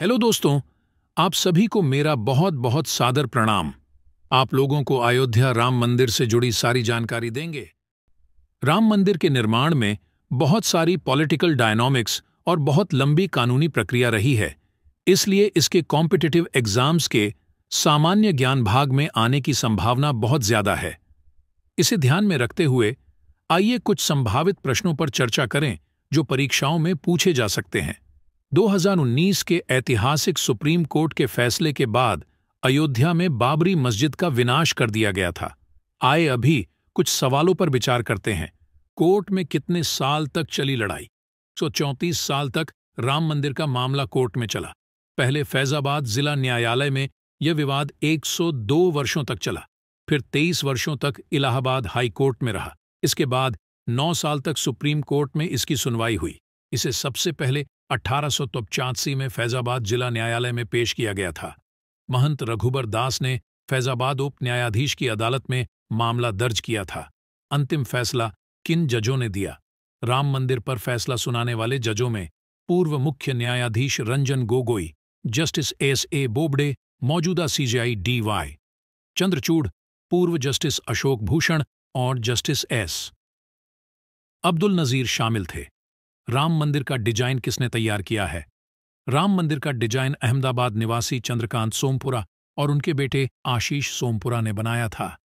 hello दोस्तों आप सभी को मेरा बहुत बहुत सादर प्रणाम आप लोगों को अयोध्या राम मंदिर से जुड़ी सारी जानकारी देंगे राम मंदिर के निर्माण में बहुत सारी पॉलिटिकल डायनामिक्स और बहुत लंबी कानूनी प्रक्रिया रही है इसलिए इसके कॉम्पिटिटिव एग्जाम्स के सामान्य ज्ञान भाग में आने की संभावना बहुत ज्यादा है इसे ध्यान में रखते हुए आइए कुछ संभावित प्रश्नों पर चर्चा करें जो परीक्षाओं में पूछे जा सकते हैं 2019 के ऐतिहासिक सुप्रीम कोर्ट के फैसले के बाद अयोध्या में बाबरी मस्जिद का विनाश कर दिया गया था आए अभी कुछ सवालों पर विचार करते हैं कोर्ट में कितने साल तक चली लड़ाई सौ चौंतीस साल तक राम मंदिर का मामला कोर्ट में चला पहले फैजाबाद जिला न्यायालय में यह विवाद 102 वर्षों तक चला फिर 23 वर्षों तक इलाहाबाद हाई कोर्ट में रहा इसके बाद 9 साल तक सुप्रीम कोर्ट में इसकी सुनवाई हुई इसे सबसे पहले अट्ठारह में फैजाबाद जिला न्यायालय में पेश किया गया था महंत रघुबर दास ने फैजाबाद उप न्यायाधीश की अदालत में मामला दर्ज किया था अंतिम फैसला किन जजों ने दिया राम मंदिर पर फैसला सुनाने वाले जजों में पूर्व मुख्य न्यायाधीश Ranjan Gogoi justice S A Bobde मौजूदा सीजीआई डी वाई चंद्रचूड़ पूर्व जस्टिस अशोक भूषण और जस्टिस एस अब्दुल नजीर शामिल थे राम मंदिर का डिजाइन किसने तैयार किया है राम मंदिर का डिजाइन अहमदाबाद निवासी चंद्रकांत सोमपुरा और उनके बेटे आशीष सोमपुरा ने बनाया था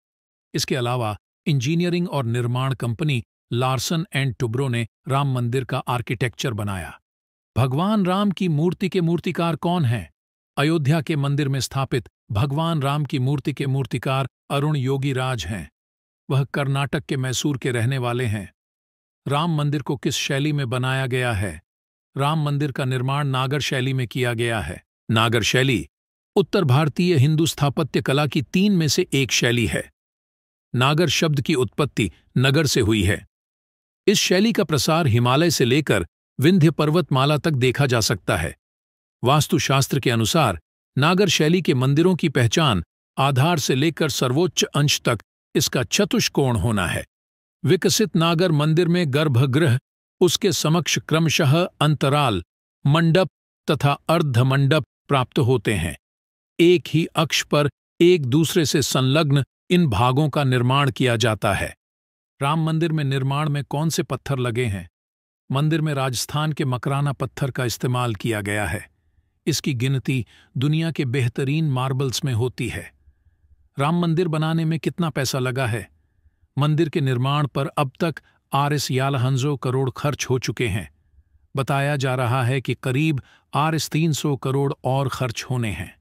इसके अलावा इंजीनियरिंग और निर्माण कंपनी लार्सन एंड टुब्रो ने राम मंदिर का आर्किटेक्चर बनाया भगवान राम की मूर्ति के मूर्तिकार कौन हैं अयोध्या के मंदिर में स्थापित भगवान राम की मूर्ति के मूर्तिकार अरुण योगी राज हैं वह कर्नाटक के मैसूर के रहने वाले हैं राम मंदिर को किस शैली में बनाया गया है राम मंदिर का निर्माण नागर शैली में किया गया है नागर शैली उत्तर भारतीय हिंदू स्थापत्य कला की तीन में से एक शैली है नागर शब्द की उत्पत्ति नगर से हुई है इस शैली का प्रसार हिमालय से लेकर विंध्य पर्वतमाला तक देखा जा सकता है वास्तुशास्त्र के अनुसार नागर शैली के मंदिरों की पहचान आधार से लेकर सर्वोच्च अंश तक इसका चतुष्कोण होना है विकसित नागर मंदिर में गर्भगृह उसके समक्ष क्रमशः अंतराल मंडप तथा अर्धमंडप प्राप्त होते हैं एक ही अक्ष पर एक दूसरे से संलग्न इन भागों का निर्माण किया जाता है राम मंदिर में निर्माण में कौन से पत्थर लगे हैं मंदिर में राजस्थान के मकराना पत्थर का इस्तेमाल किया गया है इसकी गिनती दुनिया के बेहतरीन मार्बल्स में होती है राम मंदिर बनाने में कितना पैसा लगा है मंदिर के निर्माण पर अब तक आर एस यालहंजो करोड़ खर्च हो चुके हैं बताया जा रहा है कि करीब आर एस तीन सौ करोड़ और खर्च होने हैं